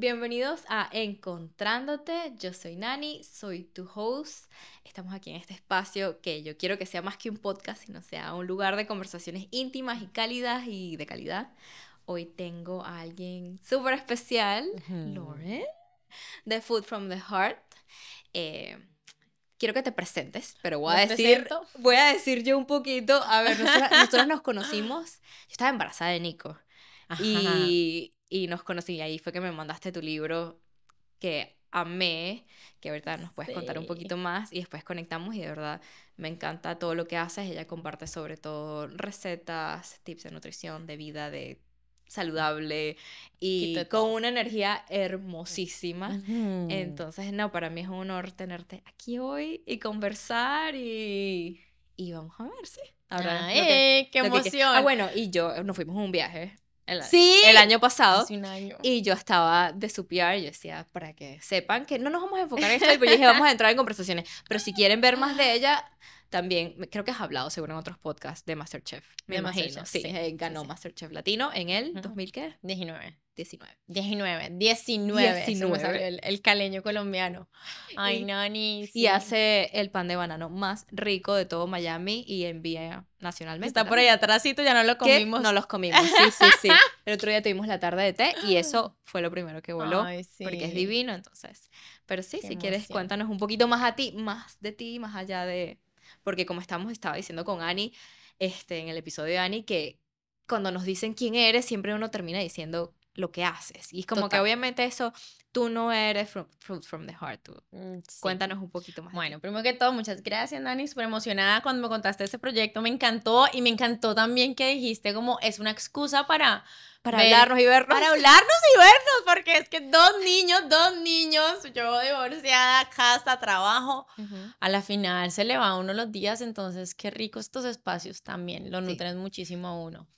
Bienvenidos a Encontrándote. Yo soy Nani, soy tu host. Estamos aquí en este espacio que yo quiero que sea más que un podcast, sino sea un lugar de conversaciones íntimas y cálidas y de calidad. Hoy tengo a alguien súper especial, Lauren, de Food from the Heart. Eh, quiero que te presentes, pero voy a decir, voy a decir yo un poquito. A ver, nosotros, nosotros nos conocimos. Yo estaba embarazada de Nico. Y y nos conocí. Y ahí fue que me mandaste tu libro que amé, que verdad nos puedes contar un poquito más y después conectamos y de verdad me encanta todo lo que haces. Ella comparte sobre todo recetas, tips de nutrición, de vida, de saludable y con una energía hermosísima. Entonces, no, para mí es un honor tenerte aquí hoy y conversar y, y vamos a ver, sí. Ahora, ¡Qué ah, emoción! ah, bueno, y yo nos fuimos a un viaje el, ¿Sí? el año pasado. Y yo estaba de su PR, yo decía, para que sepan que no nos vamos a enfocar en esto, y yo dije, vamos a entrar en conversaciones. Pero si quieren ver más de ah. ella, también, creo que has hablado seguro en otros podcasts de Masterchef, me imagino. Eh, sí, ganó Masterchef Latino en el 2019 19. 19, 19. El, caleño colombiano. Ay, y, nani. Y hace el pan de banano más rico de todo Miami y envía nacionalmente. Está por ahí atrásito, ya no lo comimos. No los comimos, sí, sí, sí. El otro día tuvimos la tarde de té y ah. eso fue lo primero que voló. Ay, sí. Porque es divino, entonces. Pero sí, si quieres, cuéntanos un poquito más a ti, más de ti, más allá de... Porque como estamos, estaba diciendo con Ani, este, en el episodio de Ani, que cuando nos dicen quién eres, siempre uno termina diciendo lo que haces. Y es como que obviamente eso, tú no eres Fruit from, the Heart. Mm, cuéntanos un poquito más. Bueno, primero que todo, muchas gracias, Nani. Súper emocionada cuando me contaste este proyecto. Me encantó y me encantó también que dijiste como es una excusa para... Para hablarnos y vernos. Para hablarnos y vernos, porque es que dos niños, dos niños, yo divorciada, casa, trabajo, a la final se le va uno los días, entonces qué rico estos espacios también, lo nutren muchísimo a uno.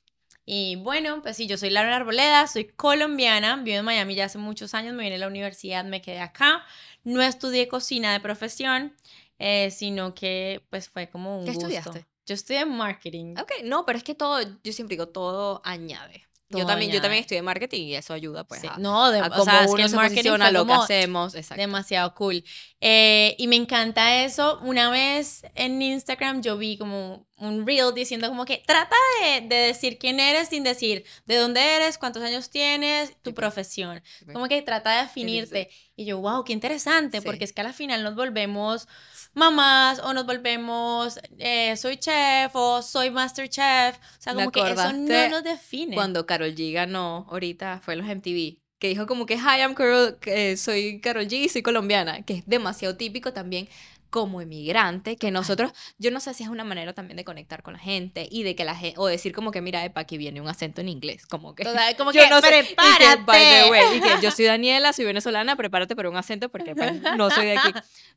Y bueno, pues sí, yo soy Laura Arboleda, soy colombiana, vivo en Miami ya hace muchos años, me vine a la universidad, me quedé acá, no estudié cocina de profesión, eh, sino que pues fue como un... ¿Qué estudiaste? Yo estudié marketing. Ok, no, pero es que todo, yo siempre digo, todo añade. yo también, yo también estudié marketing y eso ayuda pues no, de, que lo hacemos. Demasiado cool. Eh, y me encanta eso. Una vez en Instagram yo vi como un reel diciendo como que trata de, decir quién eres sin decir de dónde eres, cuántos años tienes, tu profesión. Como que trata de definirte. Y yo, wow, qué interesante, porque es que a la final nos volvemos mamás o nos volvemos eh, soy chef o soy master chef. O sea, como que eso no nos define. Cuando Carol G ganó ahorita, fue en los MTV que dijo como que hi, I'm Carol, soy Carol G, soy colombiana, que es demasiado típico también como emigrante, que nosotros, yo no sé si es una manera también de conectar con la gente y de que la gente, o decir como que mira, epa, aquí viene un acento en inglés, como que, como yo que Y yo soy Daniela, soy venezolana, prepárate para un acento porque no soy de aquí.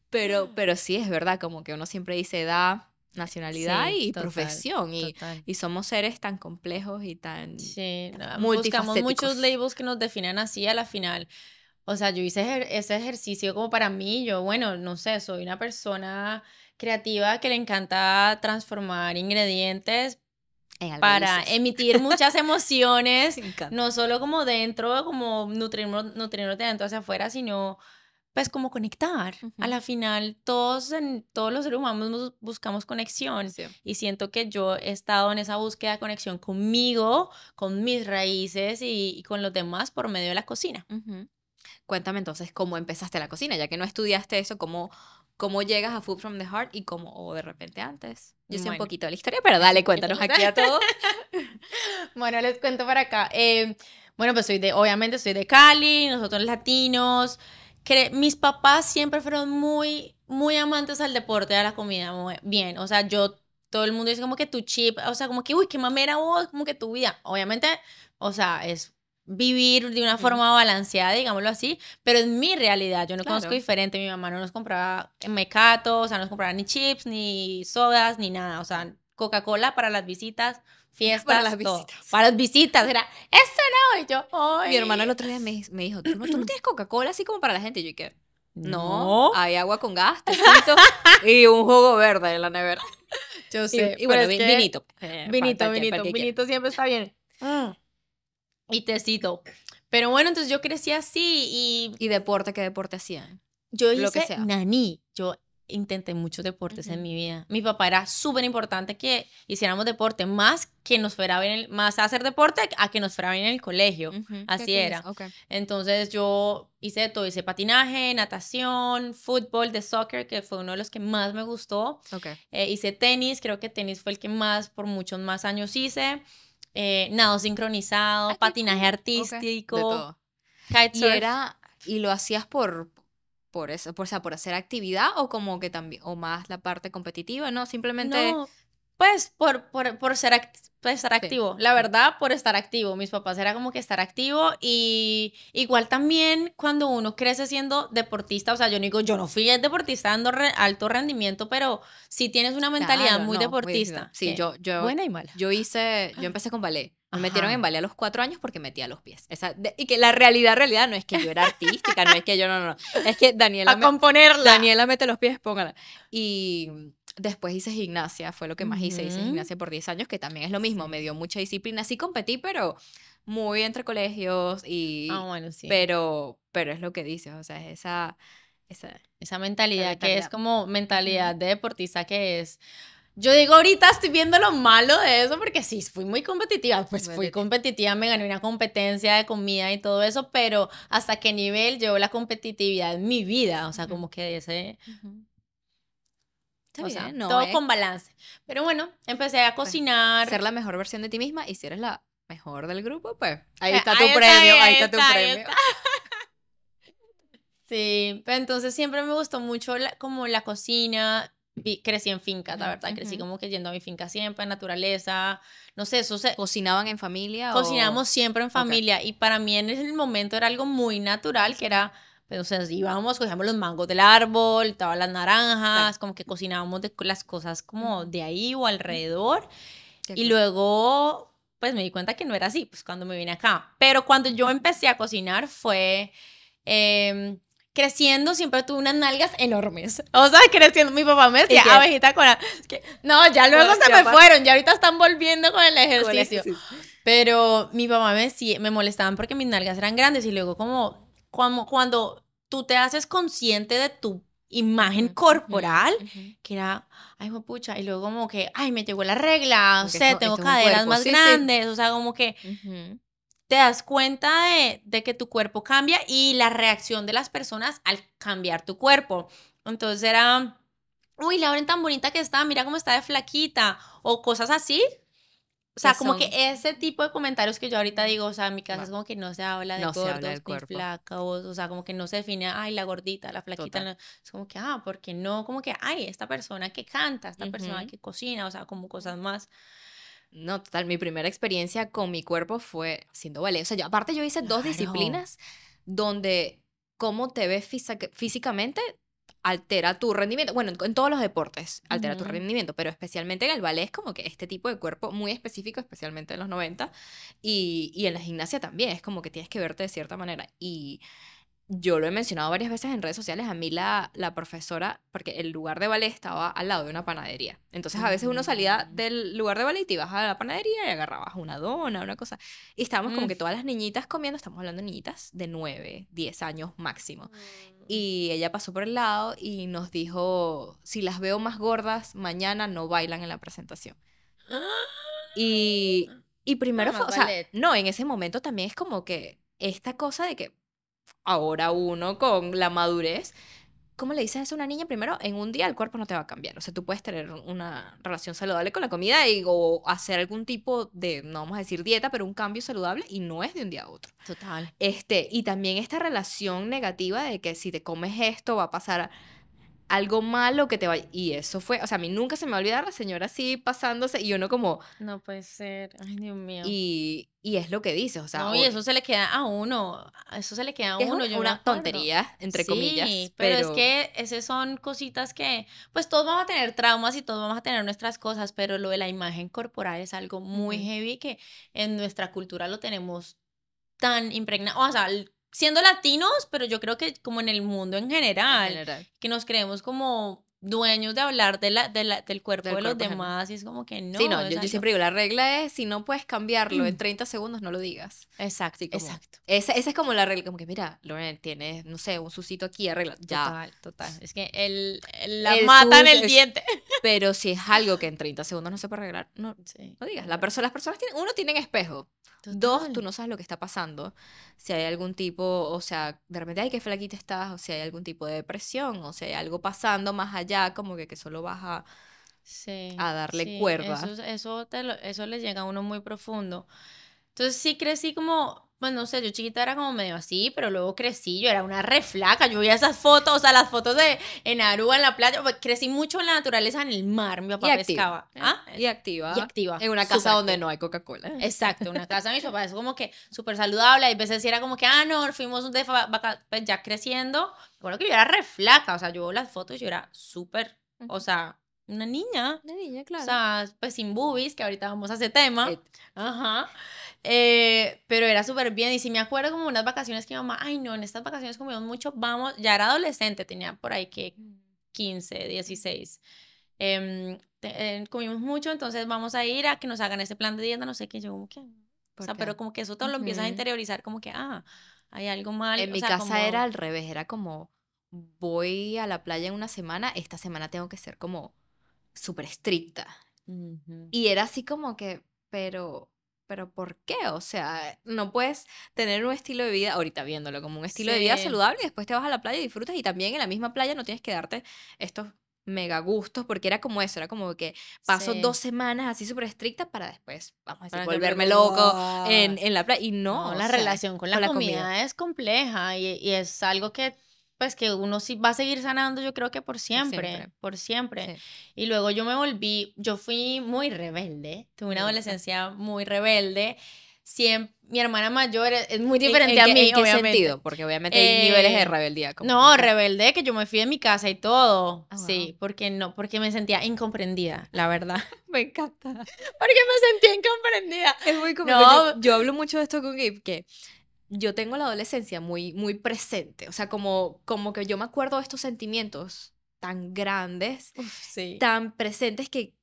Pero, pero sí es verdad, como que uno siempre dice edad, nacionalidad y profesión y, y, somos seres tan complejos y tan sí, buscamos muchos labels que nos definan así a la final o sea, yo hice ese ejercicio como para mí, yo, bueno, no sé, soy una persona creativa que le encanta transformar ingredientes para emitir muchas emociones, no solo como dentro, como nutrirnos, nutrirnos de dentro hacia afuera, sino pues como conectar. A la final todos, en, todos los seres humanos buscamos conexión y siento que yo he estado en esa búsqueda de conexión conmigo, con mis raíces y, con los demás por medio de la cocina. Cuéntame entonces cómo empezaste la cocina, ya que no estudiaste eso, cómo, cómo llegas a Food from the Heart y cómo, o de repente antes. Yo sé un poquito de la historia, pero dale, cuéntanos aquí a todos. bueno, les cuento para acá. Eh, bueno, pues soy de, obviamente soy de Cali, nosotros latinos. mis papás siempre fueron muy, muy amantes al deporte, a la comida. Muy bien, o sea, yo, todo el mundo dice como que tu chip, o sea, como que, uy, qué mamera vos, como que tu vida. Obviamente, o sea, es vivir de una forma balanceada, digámoslo así, pero en mi realidad. Yo no conozco diferente. Mi mamá no nos compraba mecato, o sea, no nos compraba ni chips, ni sodas, ni nada. O sea, Coca-Cola para las visitas, fiestas, para las visitas. Para las visitas, era, eso no. Y yo, Mi hermana el otro día me, me dijo, ¿Tú no, tienes Coca-Cola así como para la gente. yo, ¿qué? No, hay agua con gas, y un jugo verde en la nevera. Yo sé. Y, bueno, vinito. Eh, vinito, vinito, vinito, siempre está bien. Mm y cito. Pero bueno, entonces yo crecí así y... ¿Y deporte? ¿Qué deporte hacían? Yo hice Lo que sea. naní. Yo intenté muchos deportes en mi vida. Mi papá era súper importante que hiciéramos deporte, más que nos fuera más a hacer deporte a que nos fuera bien en el colegio. Así era. Entonces yo hice todo, hice patinaje, natación, fútbol, de soccer, que fue uno de los que más me gustó. Eh, hice tenis, creo que tenis fue el que más, por muchos más años hice eh, nado sincronizado, patinaje artístico, Y era y lo hacías por por eso, por, sea, por hacer actividad o como que también o más la parte competitiva, no, simplemente pues por, por, ser, pues, estar activo, la verdad, por estar activo. Mis papás era como que estar activo y igual también cuando uno crece siendo deportista, o sea, yo no digo, yo no fui deportista dando alto rendimiento, pero sí tienes una mentalidad muy pues, deportista. sí, Yo, yo, Buena y mala. Yo hice, yo ah. empecé con ballet. Me metieron en ballet a los cuatro años porque metía los pies. y que la realidad, realidad, no es que yo era artística, no es que yo, no, no, Es que Daniela... A componerla. Daniela mete los pies, póngala. Y Después hice gimnasia, fue lo que más hice. Hice gimnasia por 10 años, que también es lo mismo, me dio mucha disciplina. Sí competí, pero muy entre colegios y... Ah, bueno, sí. Pero, pero es lo que dices, o sea, es esa... Esa, esa mentalidad, que es como mentalidad de deportista que es... Yo digo, ahorita estoy viendo lo malo de eso porque sí, fui muy competitiva. Pues fui competitiva, me gané una competencia de comida y todo eso, pero hasta qué nivel llevo la competitividad en mi vida. O sea, como que ese, no todo eh. con balance. Pero bueno, empecé a pues, cocinar. Ser la mejor versión de ti misma y si eres la mejor del grupo, pues ahí eh, está tu premio, ahí, está, tu premio. Sí, pero entonces siempre me gustó mucho como la cocina. crecí en finca, la verdad, crecí como que yendo a mi finca siempre, naturaleza, no sé, eso se... ¿Cocinaban en familia? Cocinábamos siempre en familia y para mí en ese momento era algo muy natural que era entonces pues, íbamos, cogíamos los mangos del árbol, todas las naranjas, como que cocinábamos las cosas como de ahí o alrededor. y luego, pues me di cuenta que no era así, pues cuando me vine acá. Pero cuando yo empecé a cocinar fue... Em, creciendo siempre tuve unas nalgas enormes. O sea, creciendo, mi papá me decía, abejita con la... No, ya luego se me fueron, ya ahorita están volviendo con el ejercicio. Pero mi papá me, decía, me molestaban porque mis nalgas eran grandes y luego como cuando tú te haces consciente de tu imagen corporal, que era, ay, pucha, y luego como que, ay, me llegó la regla, o sea, tengo caderas más grandes, o sea, como que te das cuenta de, que tu cuerpo cambia y la reacción de las personas al cambiar tu cuerpo. Entonces era, uy, hora tan bonita que está, mira cómo está de flaquita, o cosas así, o sea, como que ese tipo de comentarios que yo ahorita digo, o sea, en mi casa es como que no se habla de no gordos, de flacos, o sea, como que no se define, ay, la gordita, la flaquita, es como que, ah, porque no, como que, ay, esta persona que canta, esta persona que cocina, o sea, como cosas más. No, total, mi primera experiencia con mi cuerpo fue siendo ballet. O sea, aparte yo hice dos disciplinas donde cómo te ves físicamente altera tu rendimiento. Bueno, en todos los deportes altera tu rendimiento, pero especialmente en el ballet es como que este tipo de cuerpo muy específico, especialmente en los 90, y, y en la gimnasia también, es como que tienes que verte de cierta manera. Y yo lo he mencionado varias veces en redes sociales, a mí la, profesora, porque el lugar de ballet estaba al lado de una panadería. Entonces a veces uno salía mm. del lugar de ballet y ibas a la panadería y agarrabas una dona, una cosa. Y estábamos como que mm. todas las niñitas comiendo, estamos hablando de niñitas de 9, 10 años máximo. Mm. Y ella pasó por el lado y nos dijo, si las veo más gordas, mañana no bailan en la presentación. Y, y primero fue, o sea, no, en ese momento también es como que esta cosa de que ahora uno con la madurez, ¿cómo le dices eso a una niña? Primero, en un día el cuerpo no te va a cambiar. O sea, tú puedes tener una relación saludable con la comida y, o hacer algún tipo de, no vamos a decir dieta, pero un cambio saludable y no es de un día a otro. Total. Este, y también esta relación negativa de que si te comes esto va a pasar algo malo que te vaya. Y eso fue, o sea, a mí nunca se me va a olvidar la señora así pasándose y uno como... No puede ser, ay Dios mío. Y, es lo que dice, o sea... y eso se le queda a uno, eso se le queda a uno. Una, una tontería, entre comillas. Pero... es que esas son cositas que, pues todos vamos a tener traumas y todos vamos a tener nuestras cosas, pero lo de la imagen corporal es algo muy heavy que en nuestra cultura lo tenemos tan impregnado, o sea, siendo latinos, pero yo creo que como en el mundo en general, que nos creemos como dueños de hablar de la, de la, del cuerpo de los demás y es como que no. Sí, no, yo, siempre digo, la regla es, si no puedes cambiarlo en 30 mm. segundos, no lo digas. Exacto, exacto. Esa, esa, es como la regla, como que mira, lo tienes, no sé, un sucito aquí, arregla. Ya. Total, total. Es que la matan mata en el diente. Pero si es algo que en 30 segundos no se puede arreglar, no, digas. La las personas, tienen, uno, tienen espejo. Dos, tú no sabes lo que está pasando. Si hay algún tipo, o sea, de repente, hay que flaquita estás, o si hay algún tipo de depresión, o si hay algo pasando más allá ya como que, que solo vas a, darle cuerda. Eso, eso, te eso le llega a uno muy profundo. Entonces sí crecí como bueno, pues, no sé, yo chiquita era como medio así, pero luego crecí, yo era una reflaca, Yo veía esas fotos, o sea, las fotos de en Aruba, en la playa. Pues, crecí mucho en la naturaleza, en el mar. Mi papá pescaba. ¿Ah? Y activa. Y activa. En una casa donde no hay Coca-Cola. Exacto, una casa de mis papás es como que súper saludable. Hay veces era como que, ah, no, fuimos de pues ya creciendo. Bueno, que yo era reflaca, o sea, yo las fotos, yo era súper, o sea, una niña. Una niña, claro. O sea, pues sin boobies, que ahorita vamos a ese tema. Ajá. Eh, pero era súper bien. Y si me acuerdo como unas vacaciones que mi mamá, ay no, en estas vacaciones comimos mucho, vamos, ya era adolescente, tenía por ahí que 15, mm. 16. Em, eh, comimos mucho, entonces vamos a ir a que nos hagan Ese plan de dieta, no sé qué, yo como que... Mm". O sea, pero como que eso todo lo empiezas a interiorizar, como que, ah, hay algo mal. En mi casa era al revés, era como, voy a la playa en una semana, esta semana tengo que ser como súper estricta. Y era así como que, pero, pero ¿por qué? O sea, no puedes tener un estilo de vida, ahorita viéndolo como un estilo de vida saludable y después te vas a la playa y disfrutas y también en la misma playa no tienes que darte estos mega gustos porque era como eso, era como que paso dos semanas así súper estricta para después, vamos a decir, volverme loco en, la playa. Y no, la relación con la, comida, es compleja y, y es algo que es pues, que uno sí va a seguir sanando, yo creo que por siempre, por siempre. Y luego yo me volví, yo fui muy rebelde, tuve una adolescencia muy rebelde. Siempre, mi hermana mayor e, es, muy diferente a mí. ¿En qué sentido? Porque obviamente hay eh, niveles de rebeldía. no, rebelde que yo me fui de mi casa y todo. Ah, sí, porque no, porque me sentía incomprendida, la verdad. me encanta. porque me sentía incomprendida. Es muy complicado. yo, hablo mucho de esto con Gabe, que yo tengo la adolescencia muy, muy presente, o sea, como, como que yo me acuerdo de estos sentimientos tan grandes, tan presentes que,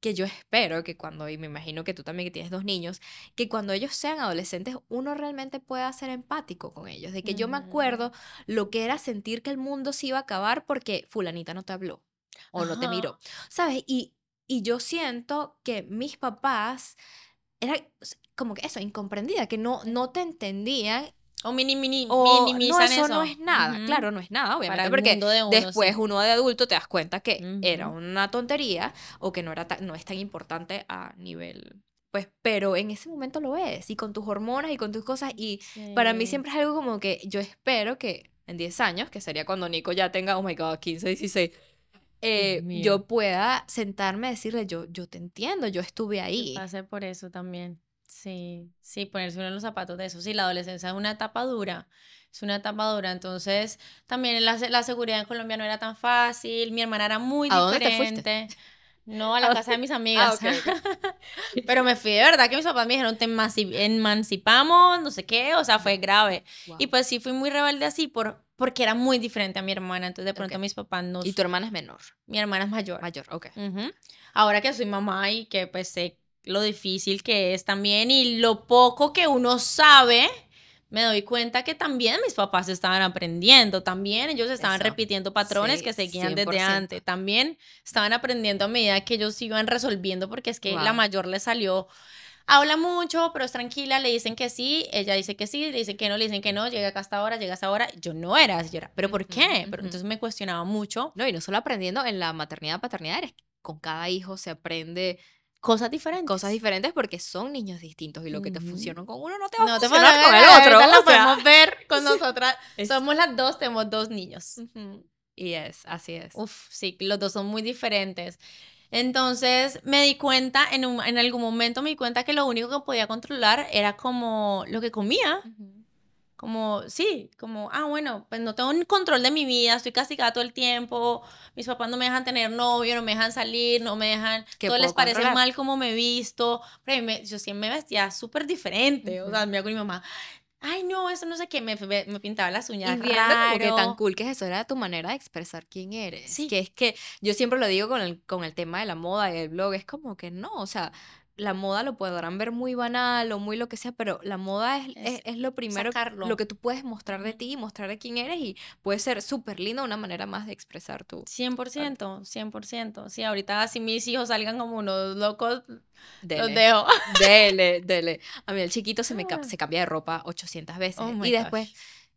que yo espero que cuando, y me imagino que tú también que tienes dos niños, que cuando ellos sean adolescentes uno realmente pueda ser empático con ellos, de que yo me acuerdo lo que era sentir que el mundo se iba a acabar porque fulanita no te habló o no te miró, ¿sabes? Y, y yo siento que mis papás era como que eso, incomprendida, que no, no te entendían. O mini, mini, o, minimizan no, eso, no es nada, claro, no es nada, obviamente, porque después uno de adulto te das cuenta que era una tontería o que no, era no es tan importante a nivel pues, pero en ese momento lo es, y con tus hormonas y con tus cosas, y para mí siempre es algo como que yo espero que en 10 años, que sería cuando Nico ya tenga, oh my god, 15, 16, eh, yo pueda sentarme a decirle, yo, yo te entiendo, yo estuve ahí. Pasé por eso también. Sí, sí, ponerse uno en los zapatos de eso. Sí, la adolescencia es una etapa dura, es una etapa dura. Entonces, también la, la seguridad en Colombia no era tan fácil, mi hermana era muy diferente. No, a la ah, casa de mis amigas. Ah, Pero me fui de verdad que mis papás me dijeron, te emancipamos, no sé qué, o sea, fue grave. Y pues sí, fui muy rebelde así por porque era muy diferente a mi hermana, entonces de pronto mis papás no... ¿Y tu hermana es menor? Mi hermana es mayor. Mayor, ok. Ahora que soy mamá y que pues sé lo difícil que es también y lo poco que uno sabe, me doy cuenta que también mis papás estaban aprendiendo, también ellos estaban repitiendo patrones que seguían desde antes, también estaban aprendiendo a medida que ellos iban resolviendo, porque es que la mayor le salió habla mucho, pero es tranquila, le dicen que sí, ella dice que sí, le dicen que no, le dicen que no, llega acá hasta ahora, llega hasta ahora, yo no era, yo era, pero ¿por qué? Pero entonces me cuestionaba mucho. No, y no solo aprendiendo en la maternidad, paternidad, eres con cada hijo se aprende cosas diferentes. Cosas diferentes porque son niños distintos y lo que te funciona con uno no te va a funcionar te con el otro. lo podemos ver con nosotras. Somos las dos, tenemos dos niños. Y es, así es. Uf, sí, los dos son muy diferentes. Entonces me di cuenta, en, algún momento me di cuenta que lo único que podía controlar era como lo que comía. Como, sí, como, ah, bueno, pues no tengo un control de mi vida, estoy castigada todo el tiempo, mis papás no me dejan tener novio, no me dejan salir, no me dejan, todo les parece mal como me he visto, pero me, yo siempre me vestía súper diferente, o sea, me con mi mamá, ay, no, eso no sé qué, me, pintaba las uñas. Y como que tan cool que eso, era tu manera de expresar quién eres. Sí. Que es que yo siempre lo digo con el, con el tema de la moda y el blog, es como que no, o sea, la moda lo podrán ver muy banal o muy lo que sea, pero la moda es, es, lo primero, lo que tú puedes mostrar de ti, mostrar de quién eres y puede ser súper lindo una manera más de expresar tu... 100%, 100%. Sí, ahorita si mis hijos salgan como unos locos, dele, los dejo. Dele, dele. A mí el chiquito se me se cambia de ropa 800 veces oh y después...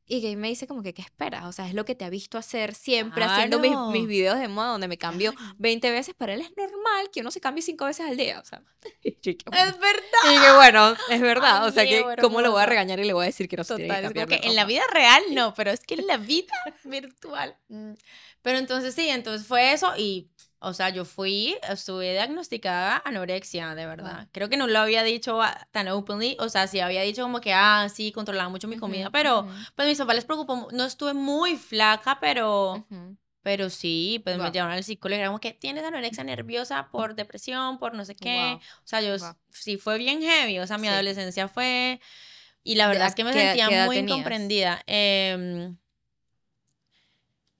Y que me dice como que, ¿qué esperas? O sea, es lo que te ha visto hacer siempre, haciendo mis, mis, videos de moda donde me cambio 20 veces. Para él es normal que uno se cambie 5 veces al día. O sea, es verdad. Y que bueno, es verdad. o sea, que ¿cómo lo voy a regañar y le voy a decir que no se tiene que cambiar? Porque en la vida real no, pero es que en la vida virtual. Mm. Pero entonces sí, entonces fue eso y o sea, yo fui, estuve diagnosticada anorexia, de verdad. Creo que no lo había dicho tan openly. O sea, sí había dicho como que, ah, sí, controlaba mucho mi comida, pero pues mis papás les preocupó. No estuve muy flaca, pero... Pero sí, pues me llevaron al psicólogo y era como que tienes anorexia nerviosa por depresión, por no sé qué. O sea, yo sí fue bien heavy. O sea, mi adolescencia fue. Y la verdad es que me sentía muy comprendida em,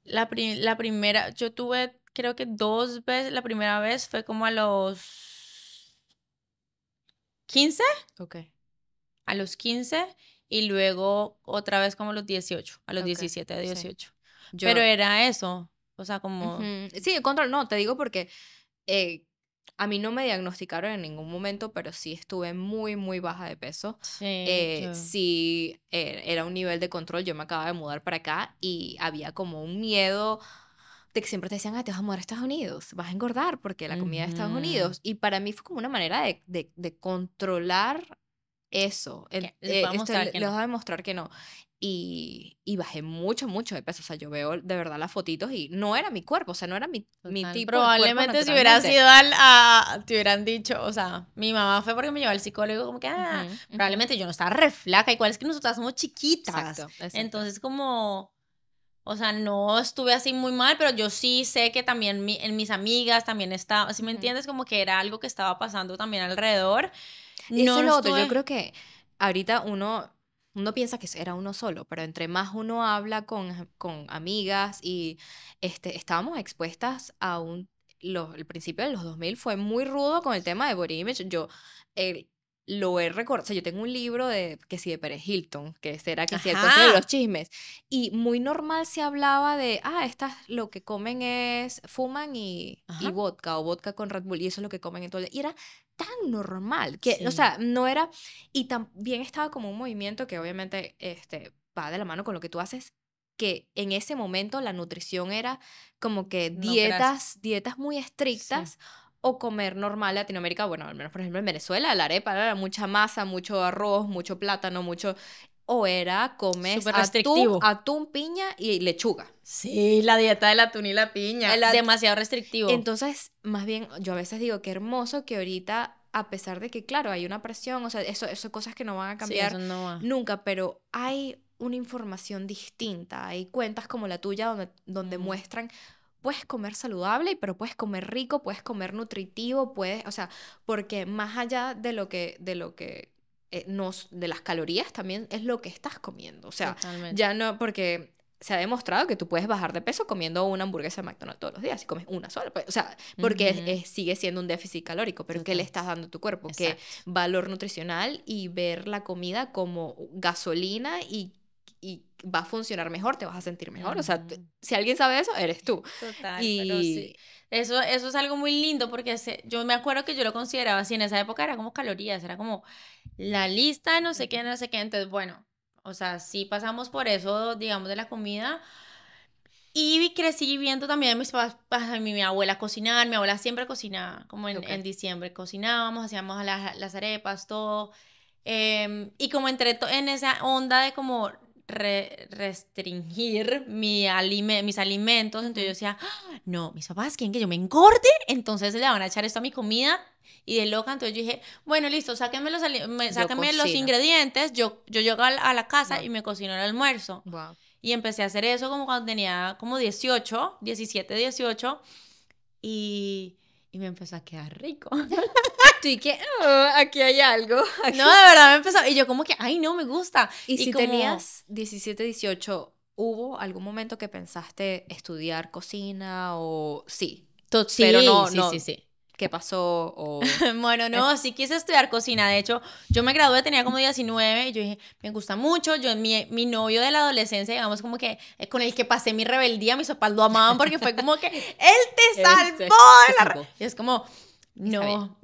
la, la primera, yo tuve creo que dos veces, la primera vez fue como a los 15. Ok. A los 15 y luego otra vez como a los 18, a los 17, 18. Pero era eso, o sea, como... Sí, Sí, control, no, te digo porque eh, a mí no me diagnosticaron en ningún momento, pero sí estuve muy, muy baja de peso. Sí. Eh, sí, e, era un nivel de control, yo me acababa de mudar para acá y había como un miedo que siempre te decían, te vas a morir a Estados Unidos, vas a engordar porque la comida de Estados Unidos. Y para mí fue como una manera de, de, de controlar eso. El, eh, a demostrar que no. Y, y, bajé mucho, mucho de peso. O sea, yo veo de verdad las fotitos y no era mi cuerpo, o sea, no era mi, mi tipo Probablemente si hubiera sido al, te hubieran dicho, o sea, mi mamá fue porque me llevó al psicólogo, como que, ah, probablemente yo no estaba re flaca, igual es que nosotras somos chiquitas. exacto. Entonces, como, o sea, no estuve así muy mal, pero yo sí sé que también en mis amigas también estaba, si me entiendes, como que era algo que estaba pasando también alrededor. no lo otro, yo creo que ahorita uno, uno piensa que era uno solo, pero entre más uno habla con, con amigas y este, estábamos expuestas a un, el principio de los 2000 fue muy rudo con el tema de body image. Yo, el, lo he recordado, o sea, yo tengo un libro de que sí de Pérez Hilton, que será este que sí el de los chismes y muy normal se hablaba de, ah, estas lo que comen es fuman y, y, vodka o vodka con Red Bull y eso es lo que comen en todo el y era tan normal que o sea, no era y también estaba como un movimiento que obviamente este va de la mano con lo que tú haces que en ese momento la nutrición era como que dietas, dietas muy estrictas o comer normal Latinoamérica, bueno, al menos por ejemplo en Venezuela, la arepa era mucha masa, mucho arroz, mucho plátano, mucho o era comer atún, atún, piña y lechuga. Sí, la dieta del atún y la piña. es Demasiado restrictivo. Entonces, más bien, yo a veces digo que hermoso que ahorita, a pesar de que, claro, hay una presión, o sea, eso, eso cosas que no van a cambiar nunca, pero hay una información distinta. Hay cuentas como la tuya donde, donde muestran puedes comer saludable, pero puedes comer rico, puedes comer nutritivo, puedes, o sea, porque más allá de lo que, de lo que eh, nos, de las calorías también es lo que estás comiendo, o sea, ya no, porque se ha demostrado que tú puedes bajar de peso comiendo una hamburguesa de McDonald's todos los días, si comes una sola, pues, o sea, porque sigue siendo un déficit calórico, pero ¿qué le estás dando a tu cuerpo? ¿Qué valor nutricional y ver la comida como gasolina y y va a funcionar mejor, te vas a sentir mejor. O sea, si alguien sabe eso, eres tú. Total. Y... eso, eso es algo muy lindo porque yo me acuerdo que yo lo consideraba así en esa época, era como calorías, era como la lista, no sé qué, no sé qué. Entonces, bueno, o sea, sí pasamos por eso, digamos, de la comida. Y crecí viendo también a mis papás, pues, a mi, abuela cocinar, mi abuela siempre cocinaba, como en, diciembre cocinábamos, hacíamos las, arepas, todo. Em, y como entré en esa onda de como restringir mi alime mis alimentos. Entonces yo decía, ah, no, mis papás quieren que yo me engorde, entonces le van a echar esto a mi comida. Y de loca, entonces yo dije, bueno, listo, sáquenme los, sáquenme los ingredientes. Yo, yo llego a la, casa y me cocino el almuerzo. Y empecé a hacer eso como cuando tenía como 18, 17, 18. Y y me empezó a quedar rico. y que, oh, aquí hay algo. No, de verdad me empezó. Y yo como que, ay, no, me gusta. Y, si tenías 17, 18, ¿hubo algún momento que pensaste estudiar cocina o sí? sí, sí, sí, sí qué pasó bueno, no, sí quise estudiar cocina. De hecho, yo me gradué, tenía como 19 y yo dije, me gusta mucho. Yo, mi, mi novio de la adolescencia, digamos como que eh, con el que pasé mi rebeldía, mis papás lo amaban porque fue como que, él te salvó. Y es como, no,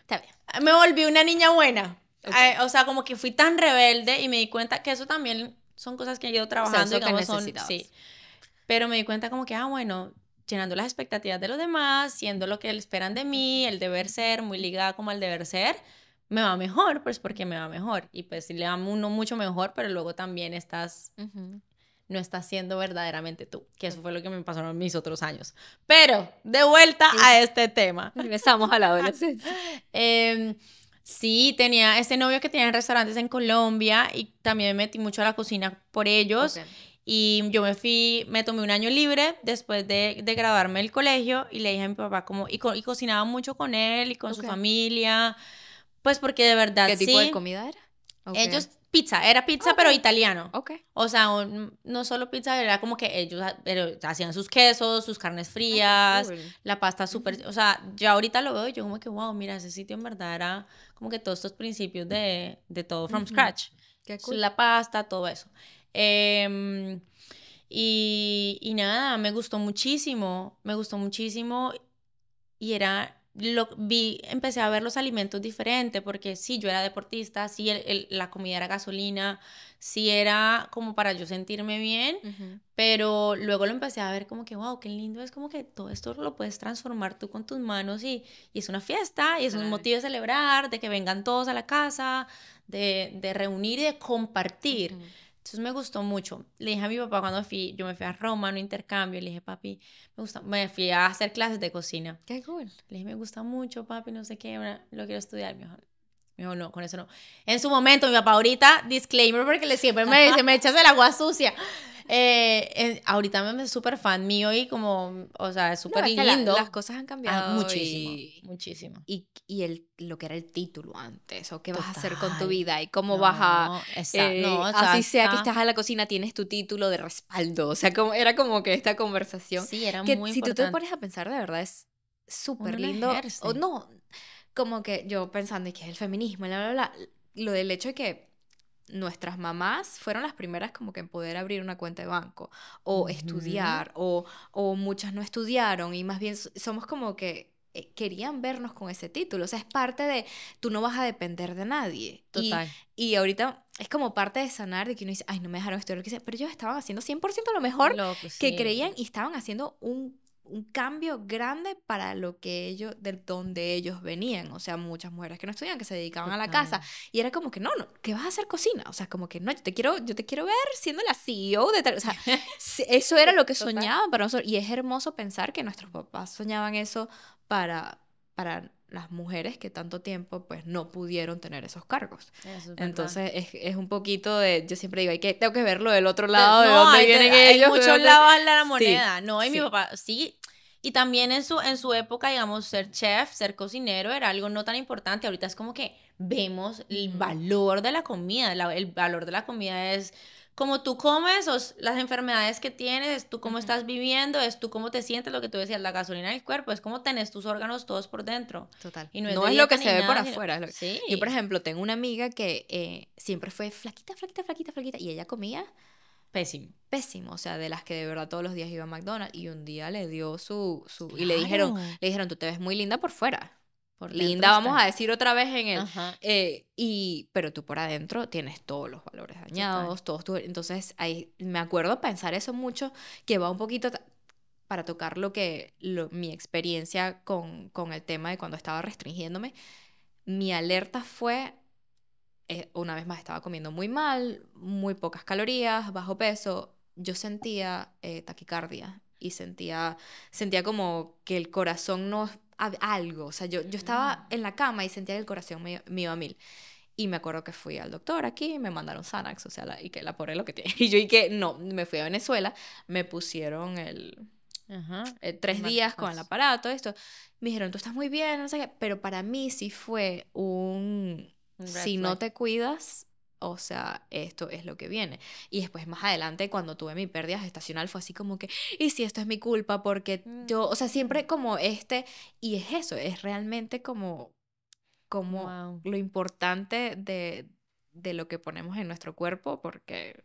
está bien. Me volví una niña buena. Eh, o sea, como que fui tan rebelde y me di cuenta que eso también son cosas que he ido trabajando, y que son... Sí. Pero me di cuenta como que, ah, bueno, llenando las expectativas de los demás, siendo lo que esperan de mí, el deber ser, muy ligada como al deber ser, me va mejor, pues porque me va mejor. Y pues si le va uno mucho mejor, pero luego también estás, no estás siendo verdaderamente tú, que eso fue lo que me pasó en mis otros años. Pero, de vuelta a este tema. Regresamos a la hora. Em, sí, tenía este novio que tenía restaurantes en Colombia y también me metí mucho a la cocina por ellos. Y yo me fui, me tomé un año libre después de, de graduarme del colegio y le dije a mi papá como, y, cocinaba mucho con él y con su familia, pues porque de verdad... ¿Qué tipo de comida era? Ellos pizza, era pizza pero italiano. Ok. O sea, no solo pizza, era como que ellos ah, pero, hacían sus quesos, sus carnes ah, frías, la pasta súper, o sea, yo ahorita lo veo y yo como que, wow, mira, ese sitio en verdad era como que todos estos principios de, de todo from scratch. Qué La pasta, todo eso. Em, y, nada, me gustó muchísimo, me gustó muchísimo y era, lo, vi, empecé a ver los alimentos diferentes porque sí, yo era deportista, sí, la comida era gasolina, sí era como para yo sentirme bien, pero luego lo empecé a ver como que, wow, qué lindo, es como que todo esto lo puedes transformar tú con tus manos y, es una fiesta y es un motivo de celebrar, de que vengan todos a la casa, de, reunir y de compartir. Entonces me gustó mucho. Le dije a mi papá cuando fui, yo me fui a Roma, no intercambio, le dije, papi, me gusta, me fui a hacer clases de cocina. Qué cool. Le dije, me gusta mucho, papi, no sé qué, lo quiero estudiar, mejor no, con eso no. En su momento, mi papá ahorita, disclaimer, porque le siempre me dice, me echas el agua sucia. Eh, ahorita me es súper fan mío y como, o sea, es súper lindo. las cosas han cambiado. Ah, muchísimo. Y, muchísimo. Y, el, lo que era el título antes, o qué vas a hacer con tu vida y cómo vas a... no, eh, así sea que estás a la cocina, tienes tu título de respaldo. O sea, como, era como que esta conversación. Sí, era muy muy si tú te pones a pensar, de verdad, es súper lindo. O, no como que yo pensando, ¿y qué es el feminismo? Lo del hecho de que nuestras mamás fueron las primeras como que en poder abrir una cuenta de banco o estudiar o, muchas no estudiaron y más bien somos como que eh, querían vernos con ese título. O sea, es parte de, tú no vas a depender de nadie. Y, ahorita es como parte de sanar de que uno dice, ay, no me dejaron estudiar lo que pero ellos estaban haciendo 100% lo mejor que creían y estaban haciendo un un cambio grande para lo que ellos, de donde ellos venían, o sea, muchas mujeres que no estudian, que se dedicaban a la casa, y era como que, no, no, ¿qué vas a hacer cocina? O sea, como que, no, yo te quiero, yo te quiero ver siendo la CEO de tal, o sea, eso era lo que soñaban para nosotros, y es hermoso pensar que nuestros papás soñaban eso para, para las mujeres que tanto tiempo pues no pudieron tener esos cargos. Entonces es, un poquito de, yo siempre digo, hay que, tengo que verlo del otro lado, de dónde vienen ellos. Hay muchos lados de la moneda, no, y mi papá, sí, y también en su, en su época, digamos, ser chef, ser cocinero era algo no tan importante. Ahorita es como que vemos el valor de la comida. el valor de la comida es como tú comes, o las enfermedades que tienes, tú cómo estás viviendo, es tú cómo te sientes, lo que tú decías, la gasolina el cuerpo, es cómo tenés tus órganos todos por dentro. Total. Y no es, lo que se ve por afuera. Sí. Yo, por ejemplo, tengo una amiga que eh, siempre fue flaquita, flaquita, flaquita, flaquita, y ella comía... Pésimo. Pésimo, o sea, de las que de verdad todos los días iba a McDonald's y un día le dio su... Y le dijeron, le dijeron, tú te ves muy linda por fuera linda, vamos a decir otra vez en el eh, y, pero tú por adentro tienes todos los valores dañados, todos Entonces, ahí, me acuerdo pensar eso mucho, que va un poquito para tocar lo que mi experiencia con, con el tema de cuando estaba restringiéndome. Mi alerta fue, eh, una vez más, estaba comiendo muy mal, muy pocas calorías, bajo peso. Yo sentía eh, taquicardia y sentía, sentía como que el corazón no algo, o sea, yo, yo estaba mm. en la cama y sentía que el corazón me, iba a mil. Y me acuerdo que fui al doctor aquí, me mandaron Xanax, o sea, y que la pobre lo que tiene. Y yo y que no, me fui a Venezuela, me pusieron el, eh, tres días con el aparato, esto. Me dijeron, tú estás muy bien, no sé qué. Pero para mí sí fue un, si no te cuidas, o sea, esto es lo que viene. Y después más adelante, cuando tuve mi pérdida gestacional, fue así como que, ¿y si esto es mi culpa? Porque mm. yo, o sea, siempre como este, y es eso, es realmente como, como lo importante de, de lo que ponemos en nuestro cuerpo, porque...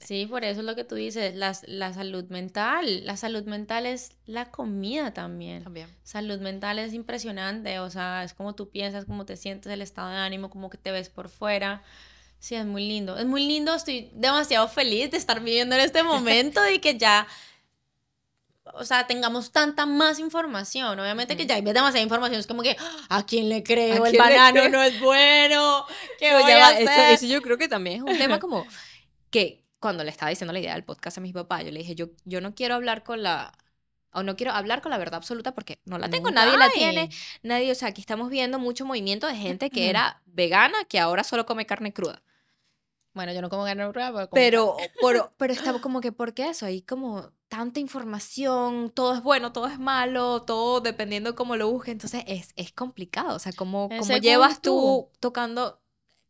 Sí, por eso es lo que tú dices, la, salud mental, la salud mental es la comida también. También. Salud mental es impresionante, o sea, es como tú piensas, cómo te sientes, el estado de ánimo, cómo que te ves por fuera. Sí, es muy lindo. Es muy lindo, estoy demasiado feliz de estar viviendo en este momento y que ya, o sea, tengamos tanta más información. Obviamente que ya hay demasiada información, es como que, ah, ¿a quién le creo? el banano no es bueno. ¿Qué a Eso, yo creo que también es un tema como que cuando le estaba diciendo la idea del podcast a mis papás, yo le dije, yo, yo no quiero hablar con la o no quiero hablar con la verdad absoluta porque no la tengo, nadie la tiene, nadie, o sea, aquí estamos viendo mucho movimiento de gente que era vegana que ahora solo come carne cruda. Bueno, yo no como carne cruda, pero... Pero, pero, como que, ¿por qué eso? Hay como tanta información, todo es bueno, todo es malo, todo dependiendo cómo lo busques, entonces es, complicado, o sea, cómo, eh, cómo llevas tú, tocando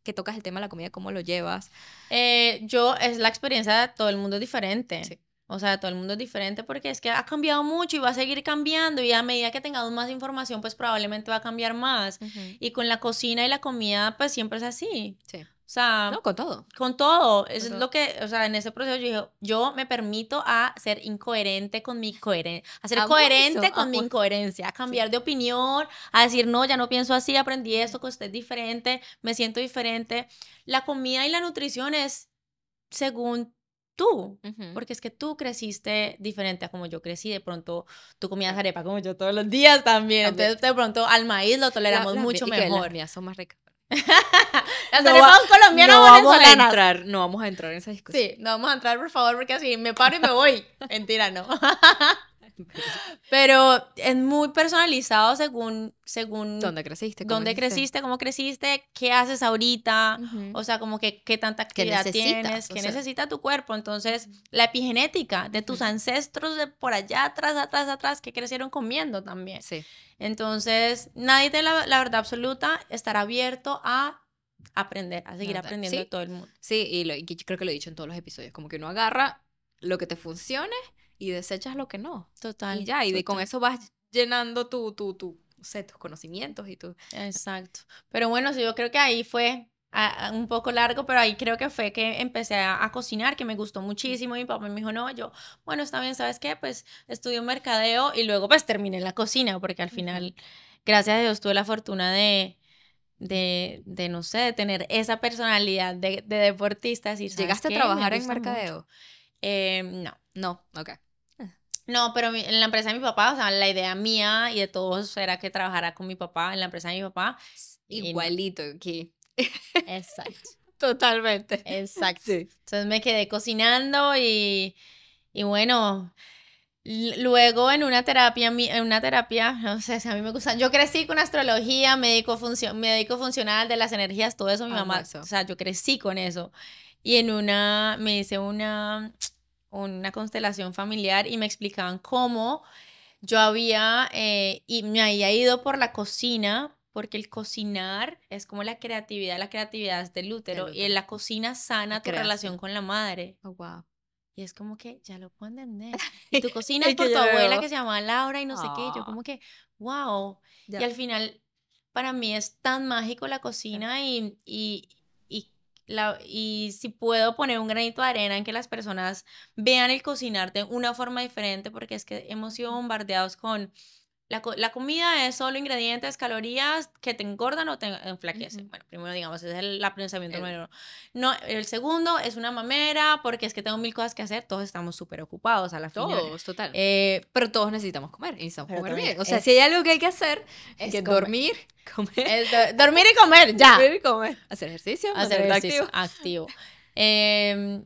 que tocas el tema de la comida, ¿cómo lo llevas? Eh, yo, es la experiencia de todo el mundo diferente. Sí. O sea, todo el mundo es diferente porque es que ha cambiado mucho y va a seguir cambiando y a medida que tengamos más información, pues probablemente va a cambiar más. Y con la cocina y la comida, pues siempre es así. Sí. O sea, no, con todo. Con todo. Eso es lo que, o sea, en ese proceso yo dije, yo me permito a ser incoherente con mi coherencia, a ser coherente con mi incoherencia, a cambiar de opinión, a decir, no, ya no pienso así, aprendí esto, que usted es diferente, me siento diferente. La comida y la nutrición es según tú, porque es que tú creciste diferente a como yo crecí, de pronto tú comías arepa como yo todos los días también, entonces de pronto al maíz lo toleramos mucho mejor. las son más ricas. las arepas colombianas no vamos a entrar, no vamos a entrar en esa discusión. Sí, no vamos a entrar, por favor, porque así me paro y me voy. Mentira, no. Pero es muy personalizado según... según ¿Dónde creciste? ¿Dónde creciste? ¿Cómo creciste? ¿Qué haces ahorita? O sea, como que qué tanta actividad tienes, qué necesita tu cuerpo. Entonces, la epigenética de tus ancestros de por allá, atrás, atrás, atrás, que crecieron comiendo también. Sí. Entonces, nadie tiene la, verdad absoluta, estar abierto a aprender, a seguir aprendiendo todo el mundo. Sí, y, creo que lo he dicho en todos los episodios, como que uno agarra lo que te funcione y desechas lo que no. Total. Y ya, y con eso vas llenando tu, tu, tu, sé, tus conocimientos y tu... Exacto. Pero bueno, yo creo que ahí fue un poco largo, pero ahí creo que fue que empecé a, cocinar, que me gustó muchísimo. Y Mi papá me dijo, no, yo, bueno, está bien, ¿sabes qué? Pues estudié mercadeo y luego pues terminé la cocina, porque al final, gracias a Dios, tuve la fortuna de... De, de no sé, de tener esa personalidad de, de deportista. ¿Llegaste a trabajar en mercadeo? Em, no. No, ok. No, pero en la empresa de mi papá, o sea, la idea mía y de todos era que trabajara con mi papá, en la empresa de mi papá. Igualito aquí. Exacto. Totalmente. Exacto. Entonces me quedé cocinando y, bueno, Luego en una terapia, en una terapia, no sé, si a mí me gusta. Yo crecí con astrología, médico, función, médico funcional de las energías, todo eso, mi mamá. O sea, yo crecí con eso. Y en una, me hice una una constelación familiar y me explicaban cómo yo había eh, y me había ido por la cocina porque el cocinar es como la creatividad, la creatividad es del útero, y en la cocina sana tu relación con la madre. wow. Oh, y es como que ya lo puedo entender. Y cocina es por tu abuela que se llama Laura y no sé qué. Yo ah. como que, wow. Y al final, para mí es tan mágico la cocina y, y si puedo poner un granito de arena en que las personas vean el cocinar de una forma diferente, porque es que hemos sido bombardeados con la, la, comida es solo ingredientes, calorías que te engordan o te enflaquecen. Bueno, primero digamos, es el, aprendizamiento el, número No, el segundo es una mamera porque es que tengo mil cosas que hacer, todos estamos súper ocupados a la final. Todos, total. Eh, pero todos necesitamos comer y comer bien. O sea, si hay algo que hay que hacer, es que dormir, comer. dormir y comer, ya. Dormir y comer. Hacer ejercicio. Hacer ejercicio activo. activo. Em,